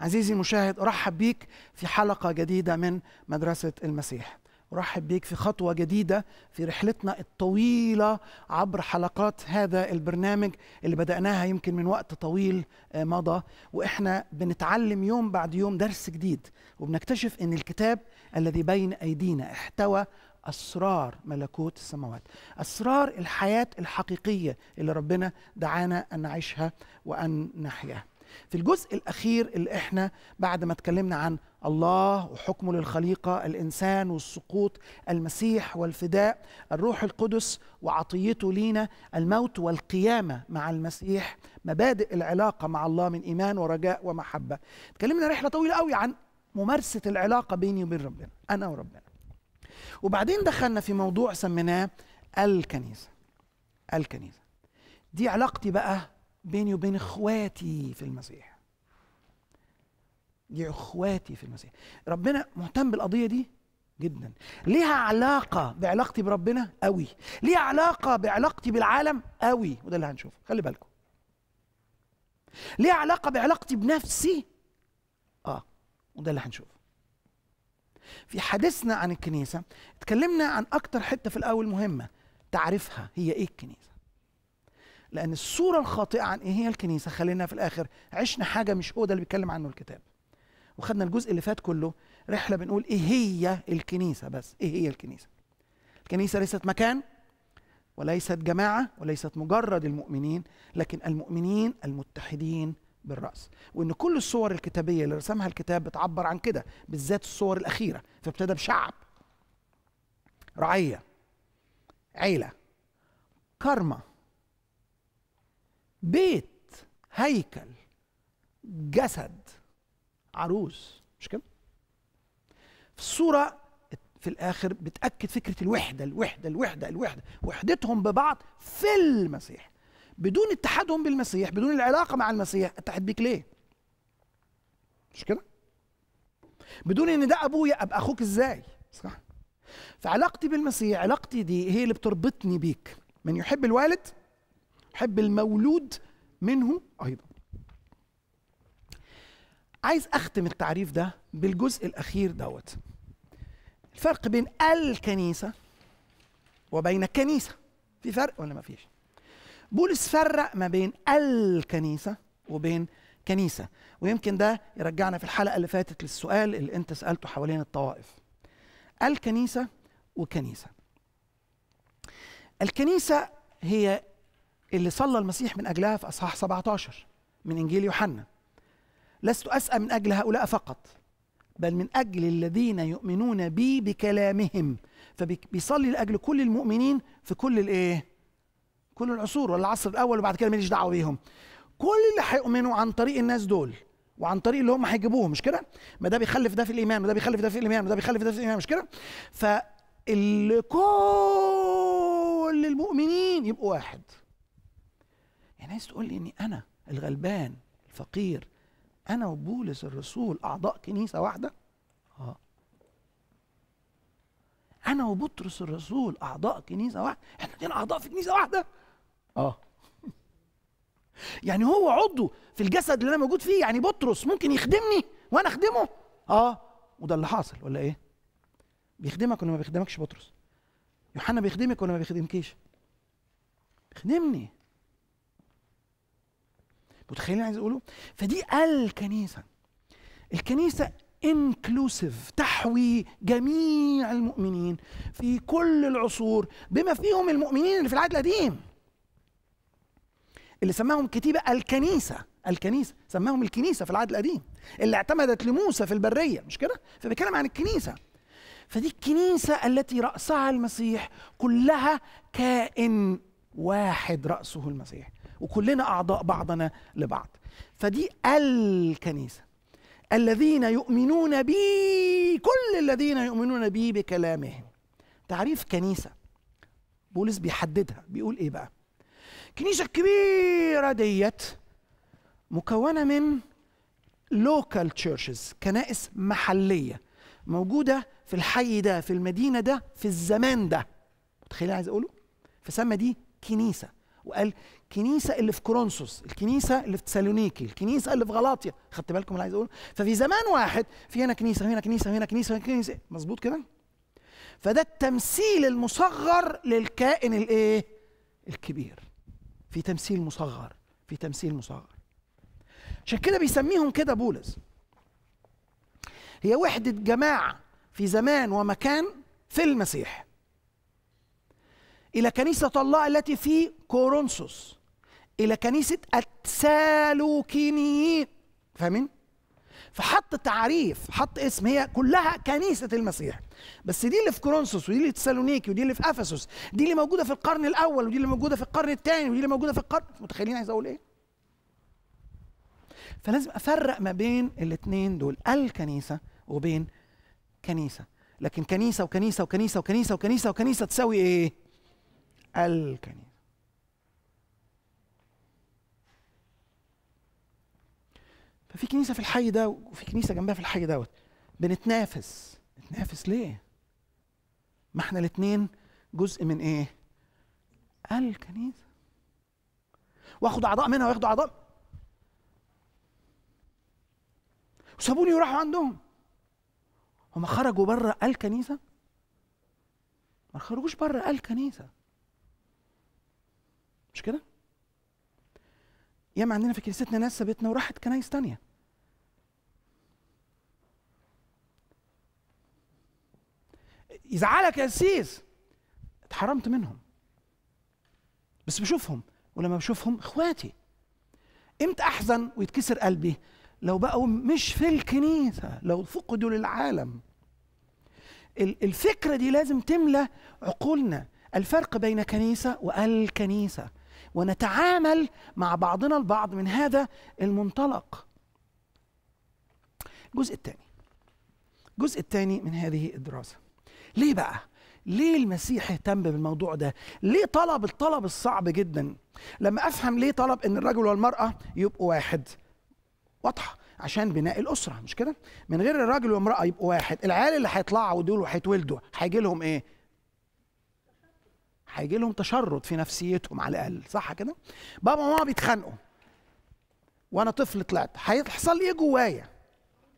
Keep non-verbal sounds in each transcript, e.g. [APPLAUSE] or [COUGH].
عزيزي المشاهد ارحب بيك في حلقه جديده من مدرسه المسيح ارحب بيك في خطوه جديده في رحلتنا الطويله عبر حلقات هذا البرنامج اللي بداناها يمكن من وقت طويل آه، مضى واحنا بنتعلم يوم بعد يوم درس جديد وبنكتشف ان الكتاب الذي بين ايدينا احتوى اسرار ملكوت السماوات اسرار الحياه الحقيقيه اللي ربنا دعانا ان نعيشها وان نحياها في الجزء الاخير اللي احنا بعد ما اتكلمنا عن الله وحكمه للخليقه الانسان والسقوط المسيح والفداء الروح القدس وعطيته لينا الموت والقيامه مع المسيح مبادئ العلاقه مع الله من ايمان ورجاء ومحبه اتكلمنا رحله طويله قوي عن ممارسه العلاقه بيني وبين ربنا انا وربنا وبعدين دخلنا في موضوع سميناه الكنيسه الكنيسه دي علاقتي بقى بيني وبين اخواتي في المسيح دي اخواتي في المسيح ربنا مهتم بالقضيه دي جدا ليها علاقه بعلاقتي بربنا قوي ليها علاقه بعلاقتي بالعالم قوي وده اللي هنشوفه خلي بالكم ليها علاقه بعلاقتي بنفسي اه وده اللي هنشوفه في حديثنا عن الكنيسه اتكلمنا عن اكتر حته في الاول مهمه تعرفها هي ايه الكنيسه لأن الصورة الخاطئة عن إيه هي الكنيسة خلينا في الآخر عشنا حاجة مش هو ده اللي بيتكلم عنه الكتاب وخدنا الجزء اللي فات كله رحلة بنقول إيه هي الكنيسة بس إيه هي الكنيسة الكنيسة ليست مكان وليست جماعة وليست مجرد المؤمنين لكن المؤمنين المتحدين بالرأس وإن كل الصور الكتابية اللي رسمها الكتاب بتعبر عن كده بالذات الصور الأخيرة فابتدى بشعب رعية عيلة كارما بيت هيكل جسد عروس مش كده في الصوره في الاخر بتاكد فكره الوحده الوحده الوحده الوحده وحدتهم ببعض في المسيح بدون اتحادهم بالمسيح بدون العلاقه مع المسيح اتحد بيك ليه مش كده بدون ان ده ابويا ابقى اخوك ازاي صح فعلاقتي بالمسيح علاقتي دي هي اللي بتربطني بيك من يحب الوالد بحب المولود منه ايضا عايز اختم التعريف ده بالجزء الاخير دوت الفرق بين الكنيسه وبين الكنيسه في فرق ولا ما فيش بولس فرق ما بين الكنيسه وبين كنيسه ويمكن ده يرجعنا في الحلقه اللي فاتت للسؤال اللي انت سالته حوالين الطوائف الكنيسه وكنيسه الكنيسه هي اللي صلى المسيح من أجلها في أصحاح 17 من إنجيل يوحنا لست أسأى من أجل هؤلاء فقط بل من أجل الذين يؤمنون بي بكلامهم فبيصلي لأجل كل المؤمنين في كل الإيه؟ كل العصور ولا العصر الأول وبعد كده ماليش دعوة بيهم كل اللي هيؤمنوا عن طريق الناس دول وعن طريق اللي هم هيجيبوه مش كده؟ ما ده بيخلف ده في الإيمان وده بيخلف ده في الإيمان وده بيخلف ده في الإيمان مش كده؟ فاللي كل المؤمنين يبقوا واحد يعني عايز تقول لي اني انا الغلبان الفقير انا وبولس الرسول اعضاء كنيسه واحده اه انا وبطرس الرسول اعضاء كنيسه واحده احنا كنا اعضاء في كنيسه واحده اه [LAUGHS] يعني هو عضو في الجسد اللي انا موجود فيه يعني بطرس ممكن يخدمني وانا اخدمه اه وده اللي حاصل ولا ايه بيخدمك ولا ما بيخدمكش بطرس يوحنا بيخدمك ولا ما بيخدمكيش بيخدمني متخيلين عايز اقوله فدي الكنيسه الكنيسه انكلوسيف تحوي جميع المؤمنين في كل العصور بما فيهم المؤمنين اللي في العهد القديم اللي سماهم كتيبه الكنيسه الكنيسه سماهم الكنيسه في العهد القديم اللي اعتمدت لموسى في البريه مش كده فبيتكلم عن الكنيسه فدي الكنيسه التي راسها المسيح كلها كائن واحد رأسه المسيح وكلنا أعضاء بعضنا لبعض فدي الكنيسة الذين يؤمنون بي كل الذين يؤمنون بي بكلامهم تعريف كنيسة بولس بيحددها بيقول إيه بقى الكنيسة الكبيرة ديت مكونة من لوكال تشيرشز كنائس محلية موجودة في الحي ده في المدينة ده في الزمان ده متخيل عايز أقوله فسمى دي كنيسه وقال الكنيسه اللي في كورنثوس الكنيسه اللي في تسالونيكي الكنيسه اللي في غلاطيا خدت بالكم اللي عايز اقوله ففي زمان واحد في هنا كنيسه هنا كنيسه هنا كنيسه هنا كنيسه مظبوط كده فده التمثيل المصغر للكائن الايه الكبير في تمثيل مصغر في تمثيل مصغر عشان كده بيسميهم كده بولس هي وحده جماعه في زمان ومكان في المسيح إلى كنيسة الله التي في كورنثوس إلى كنيسة السالوكينيين فاهمين؟ فحط تعريف حط اسم هي كلها كنيسة المسيح بس دي اللي في كورنثوس ودي اللي في تسالونيكي ودي اللي في أفسس دي اللي موجودة في القرن الأول ودي اللي موجودة في القرن الثاني ودي اللي موجودة في القرن متخيلين عايز أقول إيه؟ فلازم أفرق ما بين الاثنين دول الكنيسة وبين كنيسة لكن كنيسة وكنيسة وكنيسة وكنيسة وكنيسة وكنيسة تساوي إيه؟ الكنيسة ففي كنيسة في الحي ده وفي كنيسة جنبها في الحي دوت بنتنافس نتنافس ليه؟ ما احنا الاتنين جزء من ايه؟ الكنيسة واخد أعضاء منها وياخدوا أعضاء وسابوني وراحوا عندهم هما خرجوا بره الكنيسة ما خرجوش بره الكنيسة مش كده ياما عندنا في كنيستنا ناس سابتنا وراحت كنايس تانية يزعلك يا سيس اتحرمت منهم بس بشوفهم ولما بشوفهم اخواتي امتى احزن ويتكسر قلبي لو بقوا مش في الكنيسه لو فقدوا للعالم الفكره دي لازم تملى عقولنا الفرق بين كنيسه والكنيسه ونتعامل مع بعضنا البعض من هذا المنطلق الجزء الثاني الجزء الثاني من هذه الدراسة ليه بقى؟ ليه المسيح اهتم بالموضوع ده؟ ليه طلب الطلب الصعب جدا؟ لما افهم ليه طلب ان الرجل والمراه يبقوا واحد واضحه عشان بناء الاسره مش كده؟ من غير الراجل والمراه يبقوا واحد، العيال اللي هيطلعوا دول وهيتولدوا هيجي لهم ايه؟ هيجي لهم تشرد في نفسيتهم على الاقل صح كده بابا وماما بيتخانقوا وانا طفل طلعت هيحصل ايه جوايا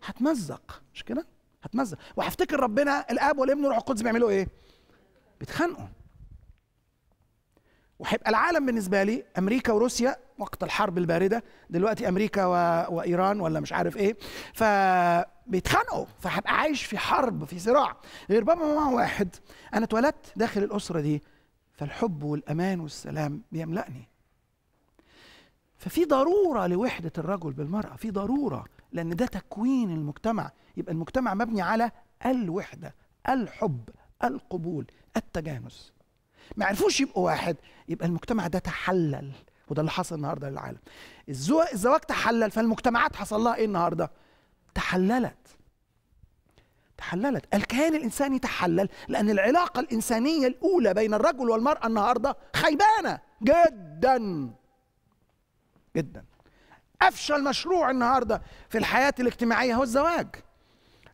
هتمزق مش كده هتمزق وهفتكر ربنا الاب والابن والروح القدس بيعملوا ايه بيتخانقوا وهيبقى العالم بالنسبه لي امريكا وروسيا وقت الحرب البارده دلوقتي امريكا و... وايران ولا مش عارف ايه فبيتخانقوا فهبقى عايش في حرب في صراع غير بابا وماما واحد انا اتولدت داخل الاسره دي فالحب والامان والسلام بيملأني ففي ضروره لوحده الرجل بالمراه في ضروره لان ده تكوين المجتمع يبقى المجتمع مبني على الوحده الحب القبول التجانس ما عرفوش يبقوا واحد يبقى المجتمع ده تحلل وده اللي حصل النهارده للعالم الزواج تحلل فالمجتمعات حصل لها ايه النهارده تحللت تحللت الكيان الإنساني تحلل لأن العلاقة الإنسانية الأولى بين الرجل والمرأة النهاردة خيبانة جدا جدا أفشل مشروع النهاردة في الحياة الاجتماعية هو الزواج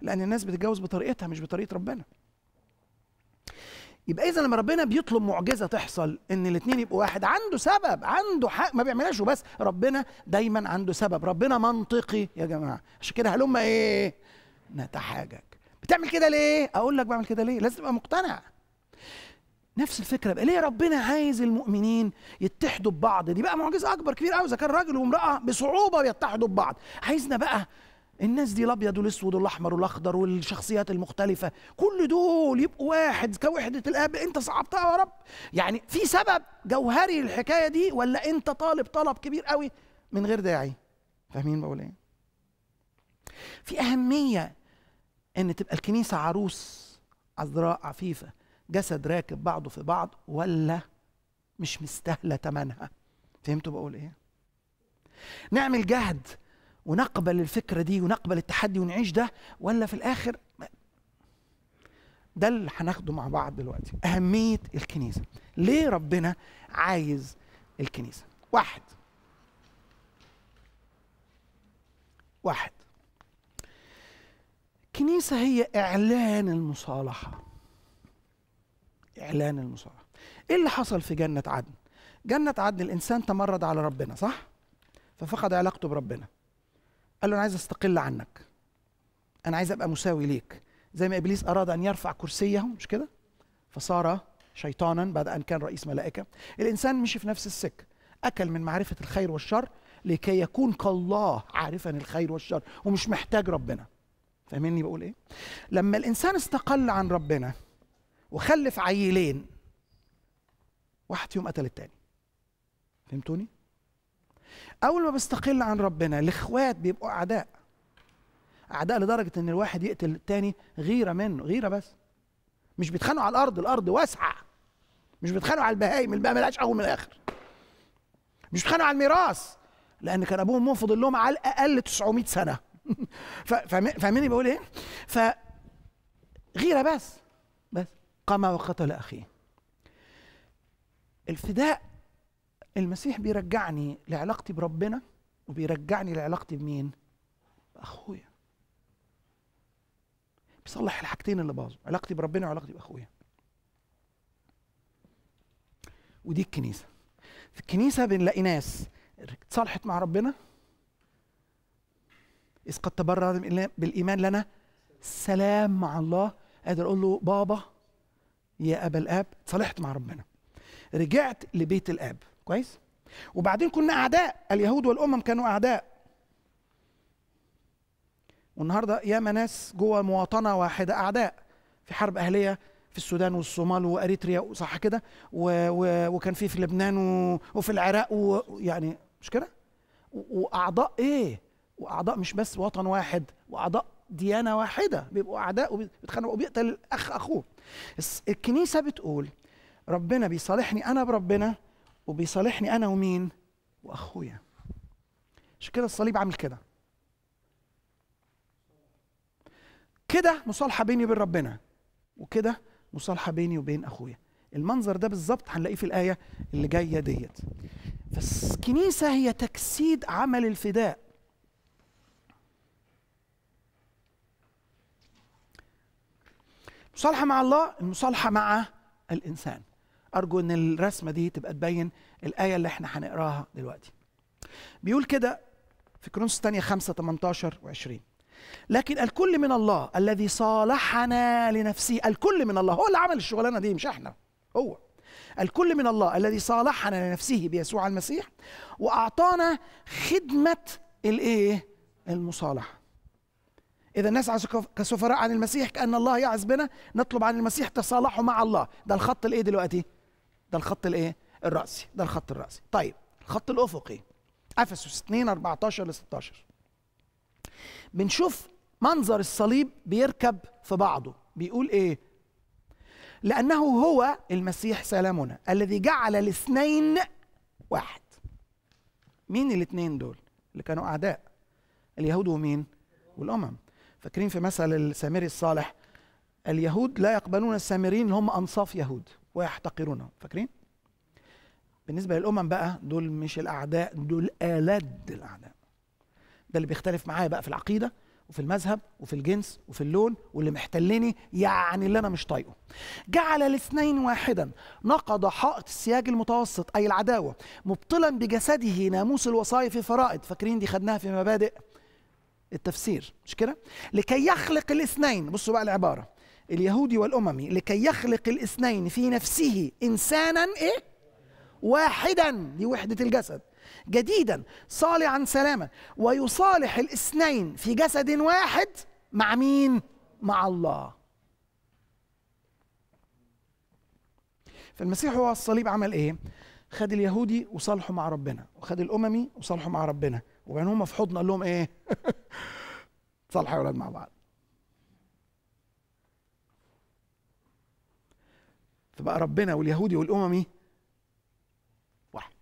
لأن الناس بتتجوز بطريقتها مش بطريقة ربنا يبقى اذا لما ربنا بيطلب معجزه تحصل ان الاثنين يبقوا واحد عنده سبب عنده حق ما بيعملهاش وبس ربنا دايما عنده سبب ربنا منطقي يا جماعه عشان كده هلم ايه نتحاجج بتعمل كده ليه؟ اقول لك بعمل كده ليه؟ لازم تبقى مقتنع. نفس الفكره بقى ليه ربنا عايز المؤمنين يتحدوا ببعض؟ دي بقى معجزه اكبر كبير قوي اذا كان راجل وامراه بصعوبه بيتحدوا ببعض. عايزنا بقى الناس دي الابيض والاسود والاحمر والاخضر والشخصيات المختلفه كل دول يبقوا واحد كوحده الاب انت صعبتها يا رب يعني في سبب جوهري للحكايه دي ولا انت طالب طلب كبير قوي من غير داعي فاهمين بقول ايه في اهميه ان تبقى الكنيسه عروس عذراء عفيفه جسد راكب بعضه في بعض ولا مش مستاهله ثمنها فهمتوا بقول ايه نعمل جهد ونقبل الفكره دي ونقبل التحدي ونعيش ده ولا في الاخر ده اللي هناخده مع بعض دلوقتي اهميه الكنيسه ليه ربنا عايز الكنيسه واحد واحد الكنيسة هي إعلان المصالحة إعلان المصالحة إيه اللي حصل في جنة عدن؟ جنة عدن الإنسان تمرد على ربنا صح؟ ففقد علاقته بربنا قال له أنا عايز أستقل عنك أنا عايز أبقى مساوي ليك زي ما إبليس أراد أن يرفع كرسيه مش كده؟ فصار شيطانا بعد أن كان رئيس ملائكة الإنسان مشي في نفس السكة أكل من معرفة الخير والشر لكي يكون كالله عارفا الخير والشر ومش محتاج ربنا فاهميني بقول ايه لما الانسان استقل عن ربنا وخلف عيلين واحد فيهم قتل التاني فهمتوني اول ما بستقل عن ربنا الاخوات بيبقوا اعداء اعداء لدرجه ان الواحد يقتل التاني غيره منه غيره بس مش بيتخانقوا على الارض الارض واسعه مش بيتخانقوا على البهايم البهايم ملهاش اول من الاخر مش بيتخانقوا على الميراث لان كان ابوهم مفضل لهم على الاقل 900 سنه [LAUGHS] فاهميني بقول ايه؟ ف غيره بس بس قام وقتل اخيه الفداء المسيح بيرجعني لعلاقتي بربنا وبيرجعني لعلاقتي بمين؟ باخويا بيصلح الحاجتين اللي باظوا علاقتي بربنا وعلاقتي باخويا ودي الكنيسه في الكنيسه بنلاقي ناس اتصالحت مع ربنا إذ قد تبرر بالإيمان لنا سلام مع الله قادر أقول له بابا يا أبا الآب صلحت مع ربنا رجعت لبيت الآب كويس وبعدين كنا أعداء اليهود والأمم كانوا أعداء والنهاردة ياما ناس جوه مواطنة واحدة أعداء في حرب أهلية في السودان والصومال واريتريا صح كده و... و... وكان في في لبنان و... وفي العراق ويعني مش كده واعضاء ايه واعضاء مش بس وطن واحد واعضاء ديانه واحده بيبقوا اعداء وبيتخانقوا وبيقتل الاخ اخوه الكنيسه بتقول ربنا بيصالحني انا بربنا وبيصالحني انا ومين واخويا عشان كده الصليب عامل كده كده مصالحه بيني وبين ربنا وكده مصالحه بيني وبين اخويا المنظر ده بالظبط هنلاقيه في الايه اللي جايه ديت فالكنيسه هي تجسيد عمل الفداء المصالحه مع الله المصالحه مع الانسان ارجو ان الرسمه دي تبقى تبين الايه اللي احنا هنقراها دلوقتي بيقول كده في كرونس الثانيه 5 18 و20 لكن الكل من الله الذي صالحنا لنفسه الكل من الله هو اللي عمل الشغلانه دي مش احنا هو الكل من الله الذي صالحنا لنفسه بيسوع المسيح واعطانا خدمه الايه المصالحه إذا نسعى كسفراء عن المسيح كأن الله يعز بنا نطلب عن المسيح تصالحه مع الله ده الخط الإيه دلوقتي؟ ده الخط الإيه؟ الرأسي ده الخط الرأسي طيب الخط الأفقي أفسس 2 14 ل 16 بنشوف منظر الصليب بيركب في بعضه بيقول إيه؟ لأنه هو المسيح سلامنا الذي جعل الاثنين واحد مين الاثنين دول؟ اللي كانوا أعداء اليهود ومين؟ والأمم فاكرين في مثل السامري الصالح اليهود لا يقبلون السامريين اللي هم انصاف يهود ويحتقرونهم فاكرين بالنسبه للامم بقى دول مش الاعداء دول الد الاعداء ده اللي بيختلف معايا بقى في العقيده وفي المذهب وفي الجنس وفي اللون واللي محتلني يعني اللي انا مش طايقه جعل الاثنين واحدا نقض حائط السياج المتوسط اي العداوه مبطلا بجسده ناموس الوصايا في فرائض فاكرين دي خدناها في مبادئ التفسير مش كده لكي يخلق الاثنين بصوا بقى العباره اليهودي والاممي لكي يخلق الاثنين في نفسه انسانا ايه واحدا لوحده الجسد جديدا صالعا سلاما ويصالح الاثنين في جسد واحد مع مين مع الله فالمسيح هو الصليب عمل ايه خد اليهودي وصالحه مع ربنا وخد الاممي وصالحه مع ربنا وبعدين هم في حضن قال لهم ايه [LAUGHS] صالحوا يا اولاد مع بعض فبقى ربنا واليهودي والاممي واحد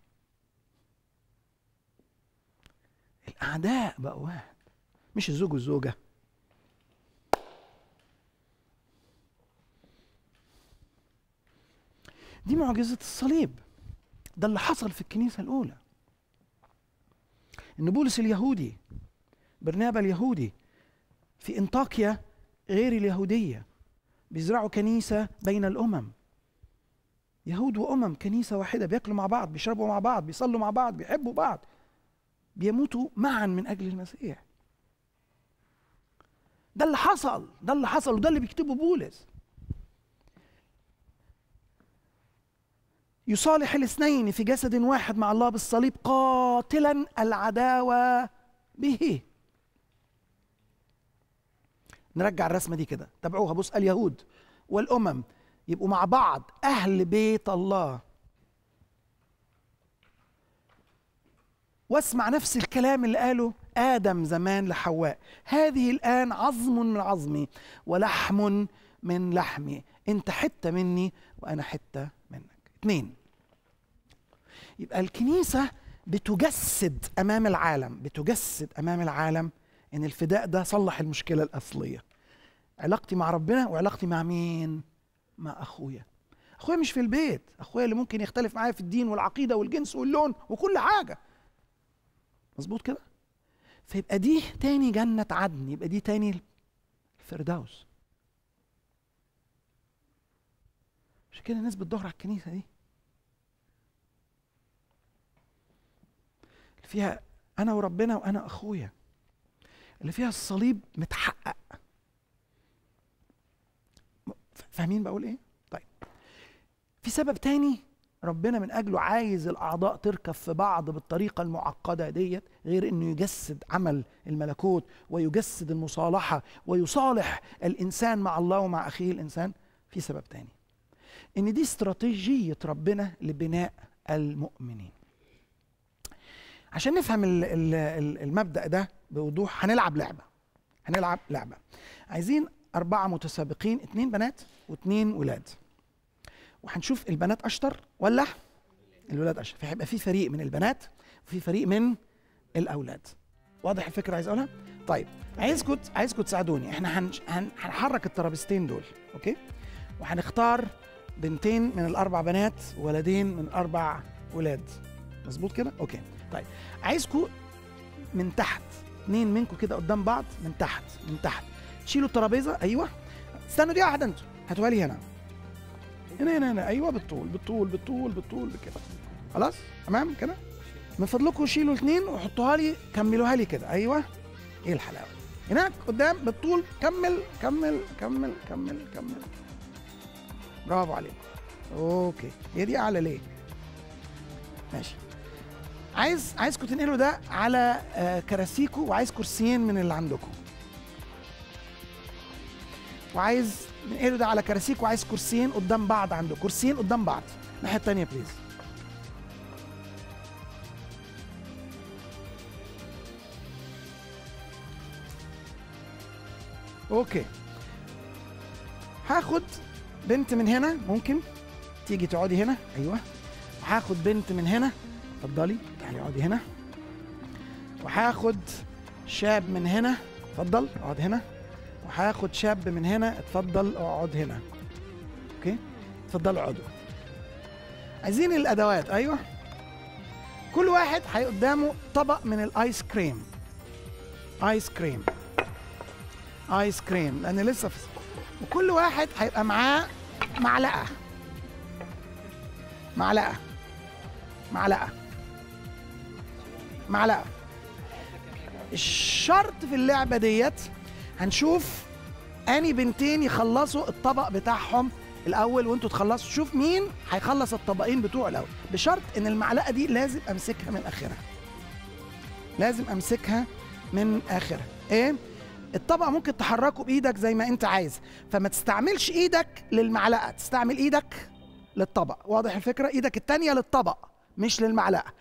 الاعداء بقوا واحد مش الزوج والزوجه دي معجزه الصليب ده اللي حصل في الكنيسه الاولى ان بولس اليهودي برنابا اليهودي في انطاكيا غير اليهوديه بيزرعوا كنيسه بين الامم يهود وامم كنيسه واحده بياكلوا مع بعض بيشربوا مع بعض بيصلوا مع بعض بيحبوا بعض بيموتوا معا من اجل المسيح ده اللي حصل ده اللي حصل وده اللي بيكتبه بولس يصالح الاثنين في جسد واحد مع الله بالصليب قاتلا العداوه به نرجع الرسمه دي كده تابعوها بص اليهود والامم يبقوا مع بعض اهل بيت الله واسمع نفس الكلام اللي قاله ادم زمان لحواء هذه الان عظم من عظمي ولحم من لحمي انت حته مني وانا حته منك اتنين يبقى الكنيسة بتجسد أمام العالم بتجسد أمام العالم إن الفداء ده صلح المشكلة الأصلية علاقتي مع ربنا وعلاقتي مع مين؟ مع أخويا أخويا مش في البيت أخويا اللي ممكن يختلف معايا في الدين والعقيدة والجنس واللون وكل حاجة مظبوط كده؟ فيبقى دي تاني جنة عدن يبقى دي تاني الفردوس عشان كده الناس بتدور على الكنيسة دي فيها انا وربنا وانا اخويا اللي فيها الصليب متحقق فاهمين بقول ايه طيب في سبب تاني ربنا من اجله عايز الاعضاء تركب في بعض بالطريقه المعقده ديت غير انه يجسد عمل الملكوت ويجسد المصالحه ويصالح الانسان مع الله ومع اخيه الانسان في سبب تاني ان دي استراتيجيه ربنا لبناء المؤمنين عشان نفهم المبدا ده بوضوح هنلعب لعبه هنلعب لعبه عايزين اربعه متسابقين اتنين بنات واتنين ولاد وهنشوف البنات اشطر ولا الولاد اشطر فهيبقى في فريق من البنات وفي فريق من الاولاد واضح الفكره عايز اقولها طيب عايزكم عايزكم تساعدوني احنا هنحرك هن... الترابيزتين دول اوكي وهنختار بنتين من الاربع بنات وولدين من اربع ولاد مظبوط كده اوكي طيب عايزكم من تحت اثنين منكم كده قدام بعض من تحت من تحت شيلوا الترابيزه ايوه استنوا دي واحده انتوا هاتوها لي هنا هنا هنا هنا ايوه بالطول بالطول بالطول بالطول كده خلاص تمام كده من فضلكم شيلوا الاثنين وحطوها لي كملوها لي كده ايوه ايه الحلاوه هناك قدام بالطول كمل كمل كمل كمل كمل برافو عليك اوكي هي دي اعلى ليه ماشي عايز عايزكم تنقلوا ده على آه، كراسيكو وعايز كرسيين من اللي عندكم وعايز ننقلوا ده على كراسيكو وعايز كرسيين قدام بعض عنده كرسيين قدام بعض الناحيه الثانيه بليز اوكي هاخد بنت من هنا ممكن تيجي تقعدي هنا ايوه هاخد بنت من هنا اتفضلي يعني اقعد هنا وهاخد شاب من هنا اتفضل اقعد هنا وهاخد شاب من هنا اتفضل اقعد هنا اوكي اتفضلوا اقعدوا عايزين الادوات ايوه كل واحد قدامه طبق من الايس كريم ايس كريم ايس كريم لان لسه في وكل واحد هيبقى معاه معلقه معلقه معلقه معلقه الشرط في اللعبه ديت هنشوف اني بنتين يخلصوا الطبق بتاعهم الاول وانتوا تخلصوا شوف مين هيخلص الطبقين بتوعه الاول بشرط ان المعلقه دي لازم امسكها من اخرها لازم امسكها من اخرها ايه الطبق ممكن تحركه بايدك زي ما انت عايز فما تستعملش ايدك للمعلقه تستعمل ايدك للطبق واضح الفكره ايدك التانية للطبق مش للمعلقه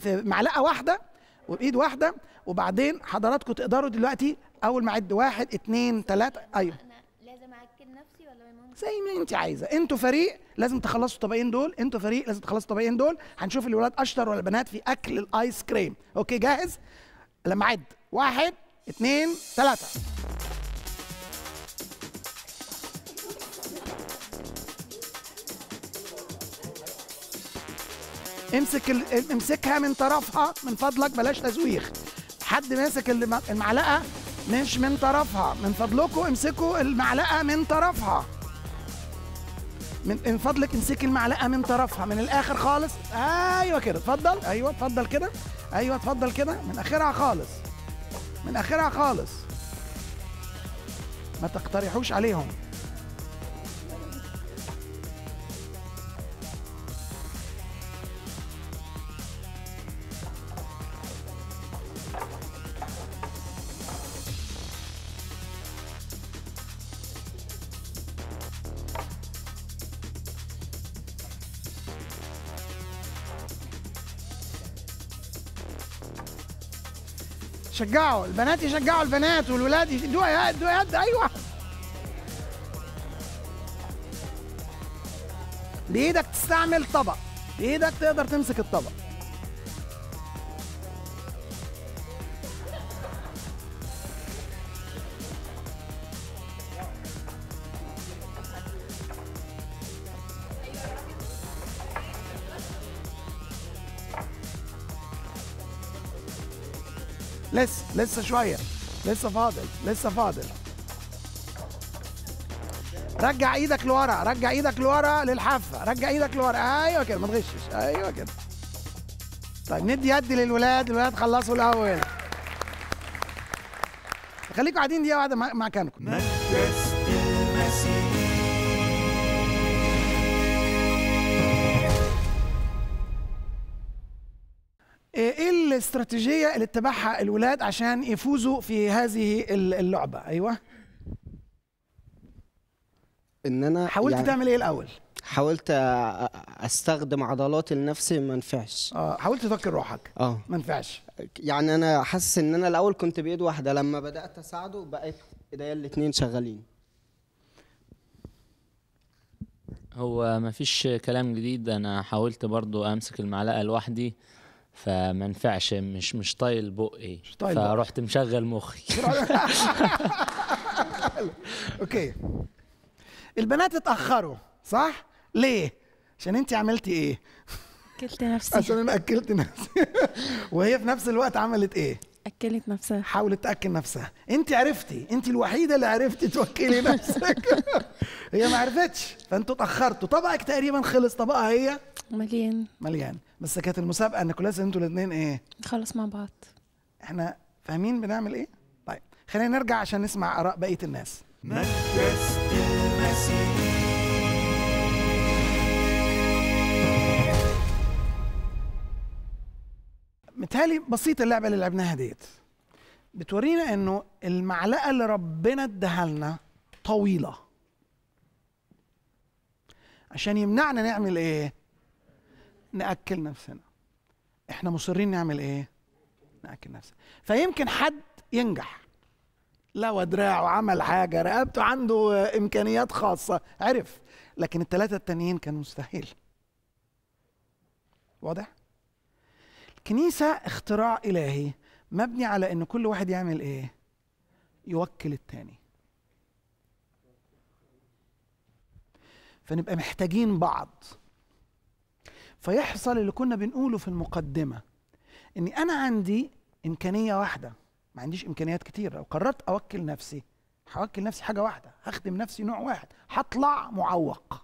فمعلقه واحده وبايد واحده وبعدين حضراتكم تقدروا دلوقتي اول ما اعد واحد اتنين تلاته ايوه لازم نفسي ولا زي ما انت عايزه انتوا فريق لازم تخلصوا الطبقين دول انتوا فريق لازم تخلصوا الطبقين دول هنشوف الولاد اشطر ولا البنات في اكل الايس كريم اوكي جاهز لما اعد واحد اثنين ثلاثه امسك ال... امسكها من طرفها من فضلك بلاش تزويخ حد ماسك المعلقه مش من طرفها من فضلكم امسكوا المعلقه من طرفها من من فضلك امسكي المعلقه من طرفها من الاخر خالص ايوه كده اتفضل ايوه اتفضل كده ايوه اتفضل كده من اخرها خالص من اخرها خالص ما تقترحوش عليهم شجعوا البنات يشجعوا البنات والولاد يدوا يد دوا يد ايوه بايدك تستعمل طبق بايدك تقدر تمسك الطبق لسه شويه لسه فاضل لسه فاضل رجع ايدك لورا رجع ايدك لورا للحافه رجع ايدك لورا ايوه كده ما تغشش ايوه كده طيب ندي يد للولاد الولاد خلصوا الاول خليكم قاعدين دقيقه واحده مع مكانكم الاستراتيجيه اللي اتبعها الولاد عشان يفوزوا في هذه اللعبه ايوه ان انا حاولت يعني تعمل ايه الاول حاولت استخدم عضلات لنفسي ما نفعش اه حاولت تفكر روحك اه ما نفعش يعني انا حاسس ان انا الاول كنت بايد واحده لما بدات اساعده بقت ايديا الاثنين شغالين هو مفيش كلام جديد انا حاولت برضو امسك المعلقه لوحدي فما نفعش مش مش طايل بقي مش طايل فرحت مشغل مخي [LAUGHS] اوكي البنات اتاخروا صح ليه عشان انت عملتي ايه اكلت نفسي عشان انا اكلت نفسي [LAUGHS] وهي في نفس الوقت عملت ايه اكلت نفسها حاولت تاكل نفسها انت عرفتي انت الوحيده اللي عرفتي توكلي نفسك [LAUGHS] هي ما عرفتش فانتوا اتاخرتوا طبقك تقريبا خلص طبقها هي مليان مليان بس كانت المسابقه ان لازم انتوا الاثنين ايه نخلص مع بعض احنا فاهمين بنعمل ايه طيب خلينا نرجع عشان نسمع اراء بقيه الناس مجلس المسيح بتهيألي بسيطه اللعبه اللي لعبناها ديت بتورينا انه المعلقه اللي ربنا اداها لنا طويله عشان يمنعنا نعمل ايه ناكل نفسنا احنا مصرين نعمل ايه ناكل نفسنا فيمكن حد ينجح لوى دراعه عمل حاجه رقبته عنده امكانيات خاصه عرف لكن الثلاثه التانيين كان مستحيل واضح كنيسة اختراع إلهي مبني على إن كل واحد يعمل إيه؟ يوكل التاني. فنبقى محتاجين بعض. فيحصل اللي كنا بنقوله في المقدمة إني أنا عندي إمكانية واحدة ما عنديش إمكانيات كتير لو قررت أوكل نفسي هوكل نفسي حاجة واحدة هخدم نفسي نوع واحد هطلع معوق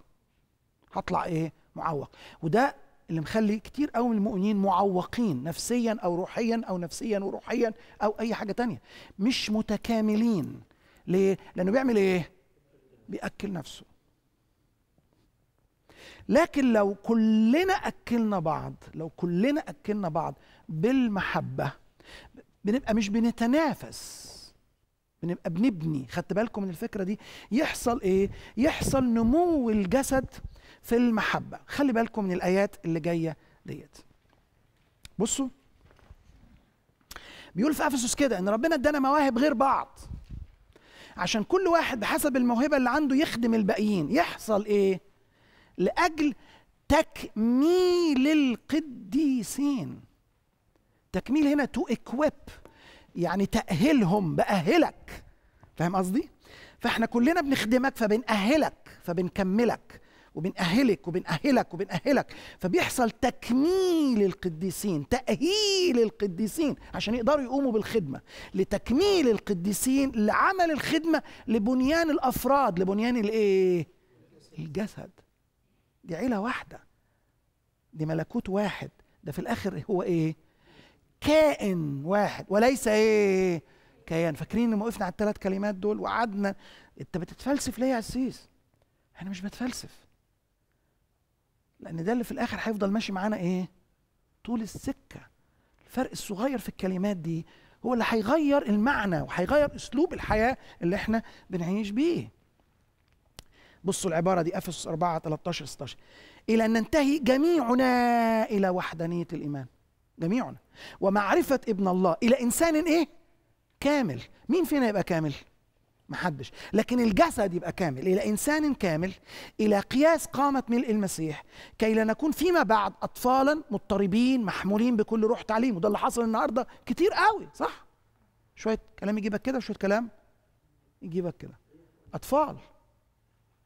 هطلع إيه؟ معوق وده اللي مخلي كتير قوي من المؤمنين معوقين نفسيا او روحيا او نفسيا وروحيا او اي حاجه تانية مش متكاملين ليه لانه بيعمل ايه بياكل نفسه لكن لو كلنا اكلنا بعض لو كلنا اكلنا بعض بالمحبه بنبقى مش بنتنافس بنبقى بنبني خدت بالكم من الفكره دي يحصل ايه يحصل نمو الجسد في المحبة خلي بالكم من الآيات اللي جاية ديت بصوا بيقول في افسس كده ان ربنا ادانا مواهب غير بعض عشان كل واحد بحسب الموهبه اللي عنده يخدم الباقيين يحصل ايه لاجل تكميل القديسين تكميل هنا تو اكويب يعني تاهيلهم باهلك فاهم قصدي فاحنا كلنا بنخدمك فبنأهلك فبنكملك وبنأهلك وبنأهلك وبنأهلك فبيحصل تكميل القديسين تأهيل القديسين عشان يقدروا يقوموا بالخدمة لتكميل القديسين لعمل الخدمة لبنيان الأفراد لبنيان الإيه؟ الجسد دي عيلة واحدة دي ملكوت واحد ده في الآخر هو إيه؟ كائن واحد وليس إيه؟ كيان فاكرين لما وقفنا على الثلاث كلمات دول وقعدنا انت بتتفلسف ليه يا عسيس؟ انا مش بتفلسف لان ده اللي في الاخر هيفضل ماشي معانا ايه طول السكه الفرق الصغير في الكلمات دي هو اللي هيغير المعنى وهيغير اسلوب الحياه اللي احنا بنعيش بيه بصوا العباره دي افسس 4 13 16 الى ان ننتهي جميعنا الى وحدانيه الايمان جميعنا ومعرفه ابن الله الى انسان ايه كامل مين فينا يبقى كامل محدش لكن الجسد يبقى كامل إلى إنسان كامل إلى قياس قامة ملء المسيح كي لا نكون فيما بعد أطفالا مضطربين محمولين بكل روح تعليم وده اللي حصل النهاردة كتير قوي صح شوية كلام يجيبك كده وشوية كلام يجيبك كده أطفال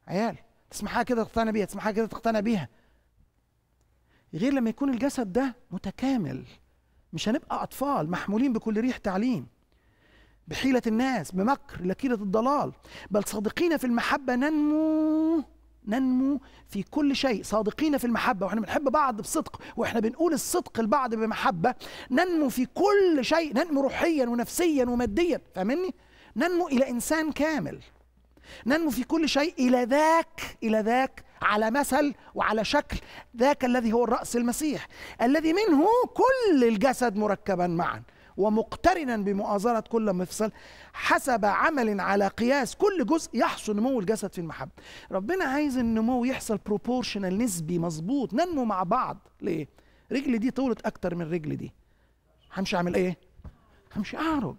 عيال تسمحها كده تقتنع بيها تسمحها كده تقتنع بيها غير لما يكون الجسد ده متكامل مش هنبقى أطفال محمولين بكل ريح تعليم بحيلة الناس بمكر لكيلة الضلال بل صادقين في المحبة ننمو ننمو في كل شيء صادقين في المحبة وإحنا بنحب بعض بصدق وإحنا بنقول الصدق لبعض بمحبة ننمو في كل شيء ننمو روحيا ونفسيا وماديا فاهمني؟ ننمو إلى إنسان كامل ننمو في كل شيء إلى ذاك إلى ذاك على مثل وعلى شكل ذاك الذي هو الرأس المسيح الذي منه كل الجسد مركبا معا ومقترنا بمؤازرة كل مفصل حسب عمل على قياس كل جزء يحصل نمو الجسد في المحبة ربنا عايز النمو يحصل بروبورشنال نسبي مظبوط ننمو مع بعض ليه رجلي دي طولت أكتر من رجلي دي همشي أعمل إيه همشي أعرج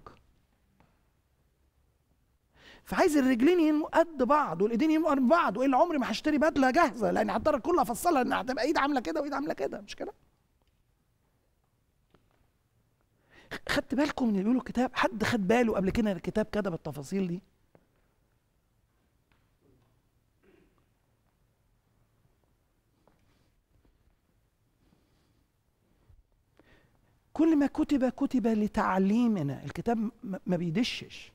فعايز الرجلين ينمو قد بعض والايدين ينمو قد بعض والا عمري ما هشتري بدله جاهزه لان هضطر كلها افصلها لان هتبقى ايد عامله كده وايد عامله كده مش كده؟ خدت بالكم من اللي بيقولوا الكتاب حد خد باله قبل كده ان الكتاب كتب التفاصيل دي كل ما كتب كتب لتعليمنا الكتاب ما بيدشش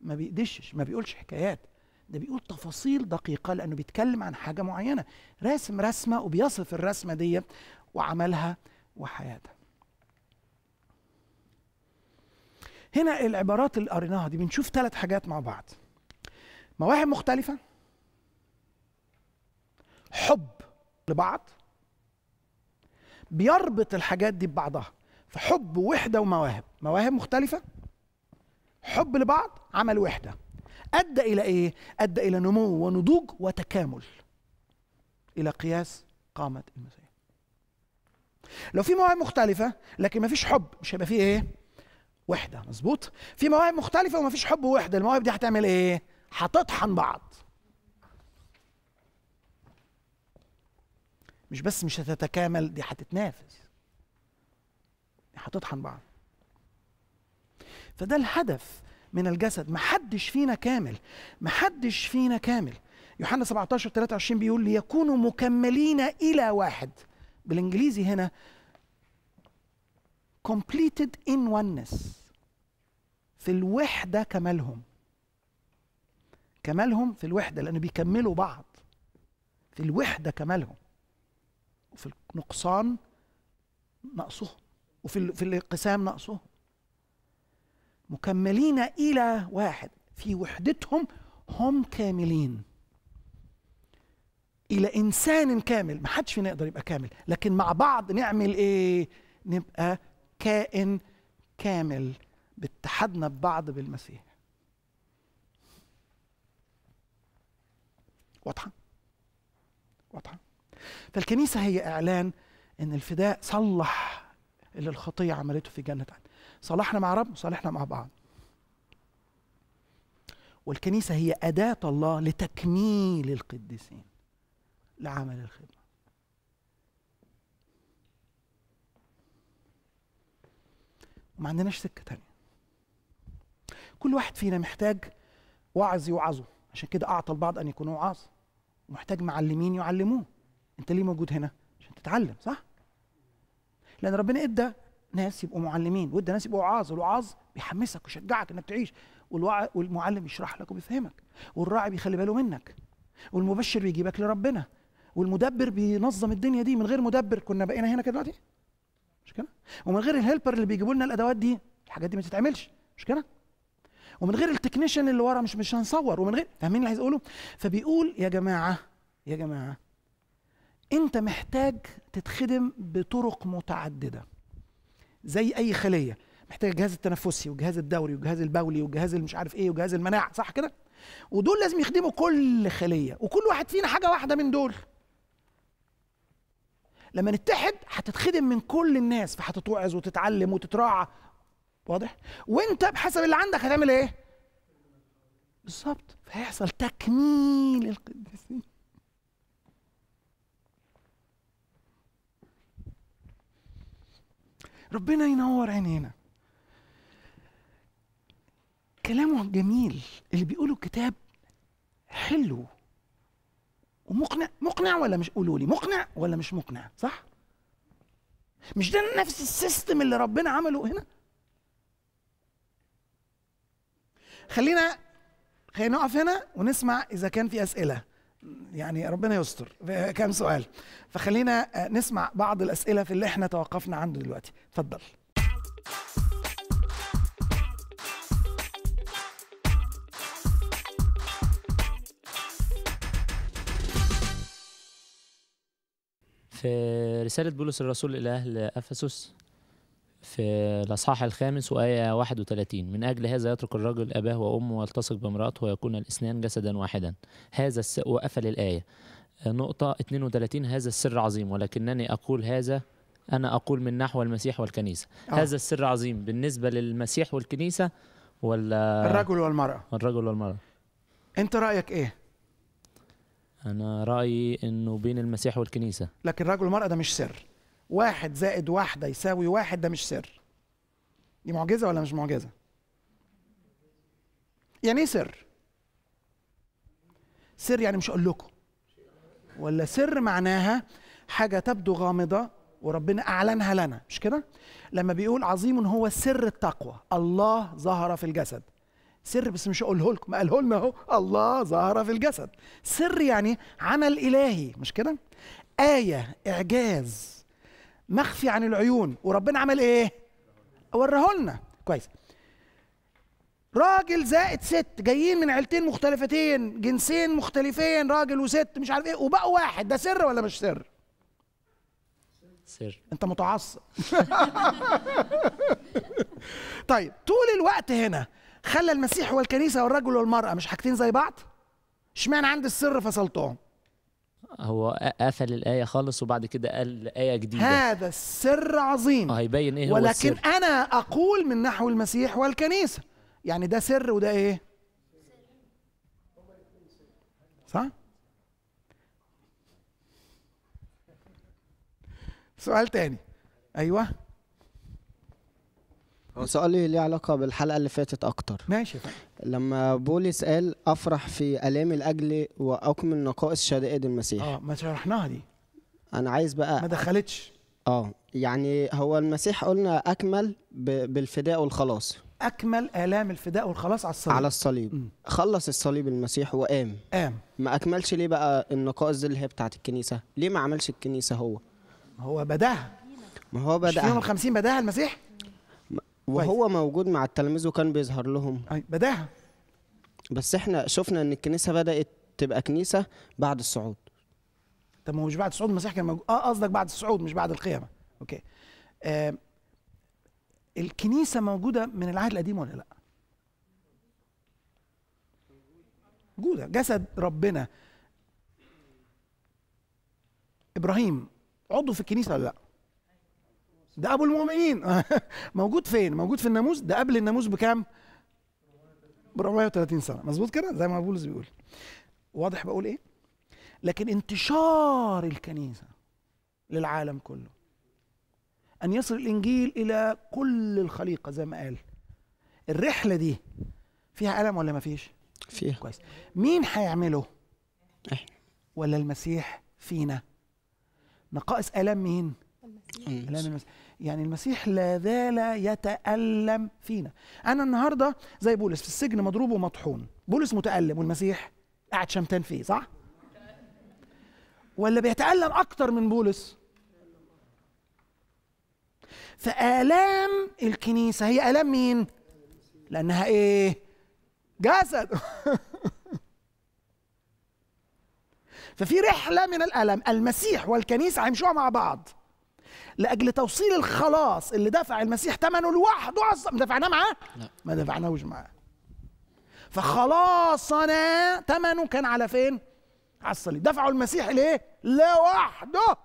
ما بيدشش ما بيقولش حكايات ده بيقول تفاصيل دقيقة لأنه بيتكلم عن حاجة معينة راسم رسمة وبيصف الرسمة دي وعملها وحياتها هنا العبارات اللي قريناها دي بنشوف ثلاث حاجات مع بعض مواهب مختلفة حب لبعض بيربط الحاجات دي ببعضها فحب وحدة ومواهب مواهب مختلفة حب لبعض عمل وحدة أدى إلى إيه؟ أدى إلى نمو ونضوج وتكامل إلى قياس قامة المسيح لو في مواهب مختلفة لكن ما فيش حب مش هيبقى فيه إيه؟ وحده مظبوط في مواهب مختلفه ومفيش حب ووحده المواهب دي هتعمل ايه هتطحن بعض مش بس مش هتتكامل دي هتتنافس دي هتطحن بعض فده الهدف من الجسد محدش فينا كامل محدش فينا كامل يوحنا 17 23 بيقول ليكونوا مكملين الى واحد بالانجليزي هنا completed in oneness في الوحدة كمالهم كمالهم في الوحدة لأنه بيكملوا بعض في الوحدة كمالهم وفي النقصان نقصهم وفي في الانقسام نقصهم مكملين إلى واحد في وحدتهم هم كاملين إلى إنسان كامل ما حدش فينا يقدر يبقى كامل لكن مع بعض نعمل إيه نبقى كائن كامل باتحادنا ببعض بالمسيح واضحه واضحه فالكنيسه هي اعلان ان الفداء صلح اللي الخطيه عملته في جنه عدن صلحنا مع رب وصالحنا مع بعض والكنيسه هي اداه الله لتكميل القديسين لعمل الخدمه ما عندناش سكه تانية كل واحد فينا محتاج وعظ يوعظه عشان كده اعطى البعض ان يكون وعاظ ومحتاج معلمين يعلموه انت ليه موجود هنا عشان تتعلم صح لان ربنا ادى ناس يبقوا معلمين وادى ناس يبقوا وعاظ الوعاظ بيحمسك ويشجعك انك تعيش والمعلم يشرح لك وبيفهمك والراعي بيخلي باله منك والمبشر بيجيبك لربنا والمدبر بينظم الدنيا دي من غير مدبر كنا بقينا هنا كده دلوقتي مش كده ومن غير الهيلبر اللي بيجيبوا لنا الادوات دي الحاجات دي ما تتعملش مش كده ومن غير التكنيشن اللي ورا مش مش هنصور ومن غير فاهمين اللي عايز اقوله فبيقول يا جماعه يا جماعه انت محتاج تتخدم بطرق متعدده زي اي خليه محتاج الجهاز التنفسي والجهاز الدوري والجهاز البولي والجهاز مش عارف ايه وجهاز المناعه صح كده ودول لازم يخدموا كل خليه وكل واحد فينا حاجه واحده من دول لما نتحد هتتخدم من كل الناس فهتتوعظ وتتعلم وتتراعى واضح وانت بحسب اللي عندك هتعمل ايه بالظبط فيحصل تكميل القديسين ربنا ينور عينينا كلامه جميل اللي بيقوله الكتاب حلو ومقنع مقنع ولا مش قولوا لي مقنع ولا مش مقنع صح مش ده نفس السيستم اللي ربنا عمله هنا خلينا خلينا نقف هنا ونسمع اذا كان في اسئله يعني ربنا يستر كم سؤال فخلينا آه، نسمع بعض الاسئله في اللي احنا توقفنا عنده دلوقتي اتفضل في رسالة بولس الرسول إلى أهل أفسس في الأصحاح الخامس وآية 31 من أجل هذا يترك الرجل أباه وأمه ويلتصق بامرأته ويكون الاثنان جسدا واحدا هذا الس... وقفل الآية نقطة 32 هذا السر عظيم ولكنني أقول هذا أنا أقول من نحو المسيح والكنيسة آه. هذا السر عظيم بالنسبة للمسيح والكنيسة ولا الرجل والمرأة الرجل والمرأة أنت رأيك إيه؟ انا رايي انه بين المسيح والكنيسه لكن الرجل والمراه ده مش سر واحد زائد واحده يساوي واحد ده مش سر دي معجزه ولا مش معجزه يعني ايه سر سر يعني مش اقول لكم ولا سر معناها حاجه تبدو غامضه وربنا اعلنها لنا مش كده لما بيقول عظيم هو سر التقوى الله ظهر في الجسد سر بس مش هقوله لكم ما قاله لنا اهو الله ظهر في الجسد سر يعني عمل الهي مش كده ايه اعجاز مخفي عن العيون وربنا عمل ايه وراه لنا كويس راجل زائد ست جايين من عيلتين مختلفتين جنسين مختلفين راجل وست مش عارف ايه وبقوا واحد ده سر ولا مش سر سر انت متعصب [LAUGHS] طيب طول الوقت هنا خلى المسيح والكنيسه والرجل والمراه مش حاجتين زي بعض اشمعنى عند السر فصلتهم هو قفل الايه خالص وبعد كده قال ايه جديده هذا السر عظيم آه، هيبين ايه ولكن هو السر. انا اقول من نحو المسيح والكنيسه يعني ده سر وده ايه صح سؤال تاني ايوه هو سؤالي ليه علاقة بالحلقة اللي فاتت أكتر ماشي فعلا. لما بولس قال أفرح في آلام الأجل وأكمل نقائص شدائد المسيح اه ما شرحناها دي أنا عايز بقى ما دخلتش اه يعني هو المسيح قلنا أكمل ب... بالفداء والخلاص أكمل آلام الفداء والخلاص على الصليب على الصليب م. خلص الصليب المسيح وقام قام ما أكملش ليه بقى النقائص دي اللي هي بتاعت الكنيسة ليه ما عملش الكنيسة هو هو بداها ما هو بدأها في يوم الخمسين بداها المسيح وهو كويس. موجود مع التلاميذ وكان بيظهر لهم أي بداها بس احنا شفنا ان الكنيسه بدات تبقى كنيسه بعد الصعود طب ما هو مش بعد الصعود المسيح كان موجود اه قصدك بعد الصعود مش بعد القيامه اوكي آه الكنيسه موجوده من العهد القديم ولا لا موجوده جسد ربنا ابراهيم عضو في الكنيسه ولا لا ده ابو المؤمنين [LAUGHS] موجود فين موجود في الناموس ده قبل الناموس بكام ب 430 سنه مظبوط كده زي ما بولس بيقول واضح بقول ايه لكن انتشار الكنيسه للعالم كله ان يصل الانجيل الى كل الخليقه زي ما قال الرحله دي فيها الم ولا ما فيش فيها كويس مين هيعمله احنا ولا المسيح فينا نقائص الم مين المسيح. المسيح يعني المسيح لا زال يتألم فينا أنا النهاردة زي بولس في السجن مضروب ومطحون بولس متألم والمسيح قاعد شمتان فيه صح؟ ولا بيتألم أكتر من بولس؟ فآلام الكنيسة هي آلام مين؟ لأنها إيه؟ جسد [LAUGHS] ففي رحلة من الألم المسيح والكنيسة هيمشوها مع بعض لاجل توصيل الخلاص اللي دفع المسيح ثمنه لوحده على الصليب دفعناه معاه؟ لا ما دفعناهوش معاه فخلاصنا ثمنه كان على فين؟ على الصليب دفعه المسيح ليه؟ لوحده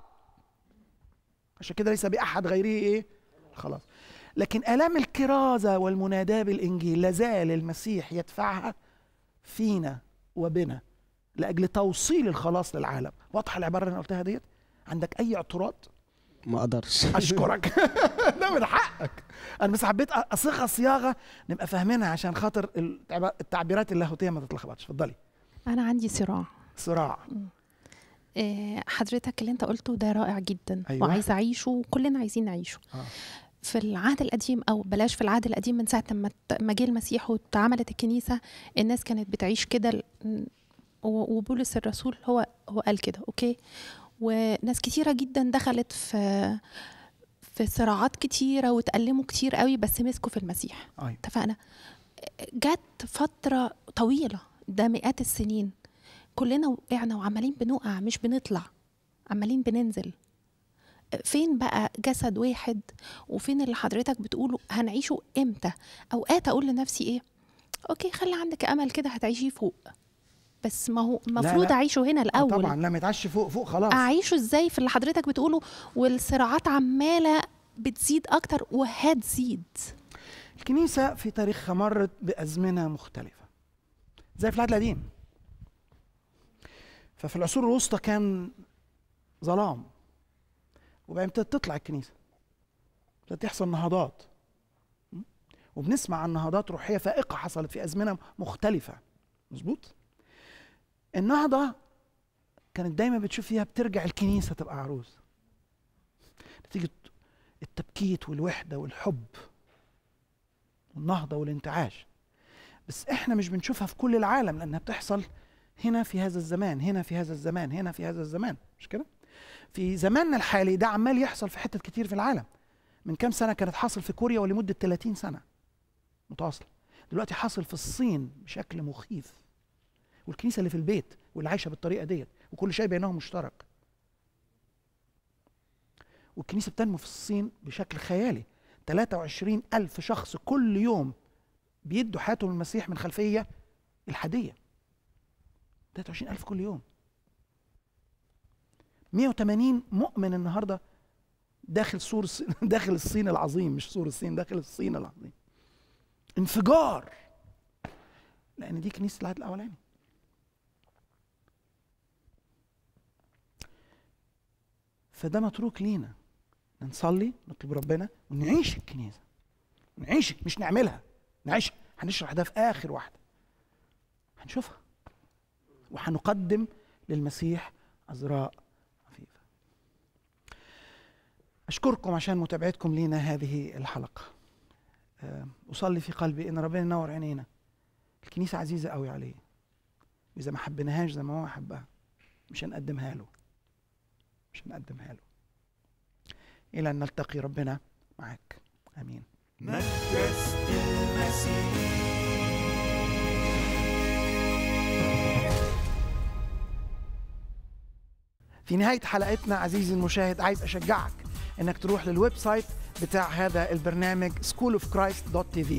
عشان كده ليس بأحد غيره إيه؟ خلاص لكن آلام الكرازة والمناداة بالإنجيل لازال المسيح يدفعها فينا وبنا لأجل توصيل الخلاص للعالم واضحة العبارة اللي أنا قلتها ديت؟ عندك أي اعتراض؟ ما اقدرش [LAUGHS] اشكرك [LAUGHS] ده من حقك انا بس حبيت اصيغها صياغه نبقى فاهمينها عشان خاطر التعبيرات اللاهوتيه ما تتلخبطش اتفضلي انا عندي صراع صراع إيه حضرتك اللي انت قلته ده رائع جدا أيوة. وعايز اعيشه وكلنا عايزين نعيشه آه. في العهد القديم او بلاش في العهد القديم من ساعه ما ما جه المسيح واتعملت الكنيسه الناس كانت بتعيش كده وبولس الرسول هو هو قال كده اوكي وناس كتيره جدا دخلت في في صراعات كتيره وتالموا كتير قوي بس مسكوا في المسيح أيوة. اتفقنا جت فتره طويله ده مئات السنين كلنا وقعنا وعمالين بنقع مش بنطلع عمالين بننزل فين بقى جسد واحد وفين اللي حضرتك بتقوله هنعيشه امتى اوقات اقول لنفسي ايه اوكي خلي عندك امل كده هتعيشي فوق بس ما هو المفروض اعيشه هنا آه، الاول طبعا لما يتعش فوق فوق خلاص اعيشه ازاي في اللي حضرتك بتقوله والصراعات عماله بتزيد اكتر وهتزيد الكنيسه في تاريخها مرت بازمنه مختلفه زي في العهد القديم ففي العصور الوسطى كان ظلام وبعدين ابتدت تطلع الكنيسه ابتدت تحصل نهضات وبنسمع عن نهضات روحيه فائقه حصلت في ازمنه مختلفه مظبوط النهضه كانت دايما بتشوف فيها بترجع الكنيسه تبقى عروس نتيجه التبكيت والوحده والحب والنهضه والانتعاش بس احنا مش بنشوفها في كل العالم لانها بتحصل هنا في هذا الزمان هنا في هذا الزمان هنا في هذا الزمان مش كده في زماننا الحالي ده عمال يحصل في حتت كتير في العالم من كام سنه كانت حاصل في كوريا ولمده 30 سنه متواصله دلوقتي حاصل في الصين بشكل مخيف والكنيسه اللي في البيت واللي عايشه بالطريقه ديت وكل شيء بينهم مشترك والكنيسه بتنمو في الصين بشكل خيالي 23 ألف شخص كل يوم بيدوا حياتهم للمسيح من خلفية الحادية 23 ألف كل يوم 180 مؤمن النهارده داخل سور [LAUGHS] داخل الصين العظيم مش سور الصين داخل الصين العظيم انفجار لأن دي كنيسة العهد الأولاني فده متروك لينا نصلي نطلب ربنا ونعيش الكنيسه نعيش مش نعملها نعيش هنشرح ده في اخر واحده هنشوفها وهنقدم للمسيح ازراء عفيفه اشكركم عشان متابعتكم لينا هذه الحلقه آه، اصلي في قلبي ان ربنا ينور عينينا الكنيسه عزيزه قوي عليه واذا ما حبيناهاش زي ما هو حبها مش هنقدمها له عشان نقدمها له إلى أن نلتقي ربنا معك آمين مجلس المسيح في نهاية حلقتنا عزيزي المشاهد عايز أشجعك انك تروح للويب سايت بتاع هذا البرنامج schoolofchrist.tv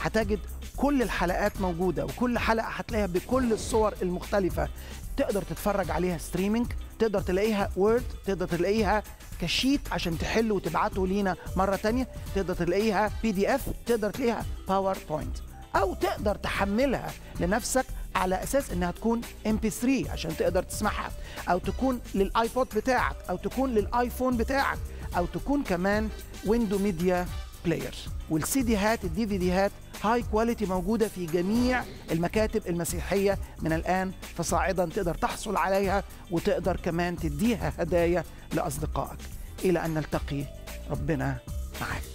هتجد كل الحلقات موجوده وكل حلقه هتلاقيها بكل الصور المختلفه تقدر تتفرج عليها ستريمينج تقدر تلاقيها وورد تقدر تلاقيها كشيت عشان تحل وتبعته لينا مره تانية تقدر تلاقيها بي دي اف تقدر تلاقيها باوربوينت او تقدر تحملها لنفسك على اساس انها تكون ام بي 3 عشان تقدر تسمعها او تكون للايبود بتاعك او تكون للايفون بتاعك او تكون كمان ويندو ميديا بلاير والسي دي هات الدي في دي هات هاي كواليتي موجودة في جميع المكاتب المسيحية من الآن فصاعدا تقدر تحصل عليها وتقدر كمان تديها هدايا لأصدقائك إلى أن نلتقي ربنا معاك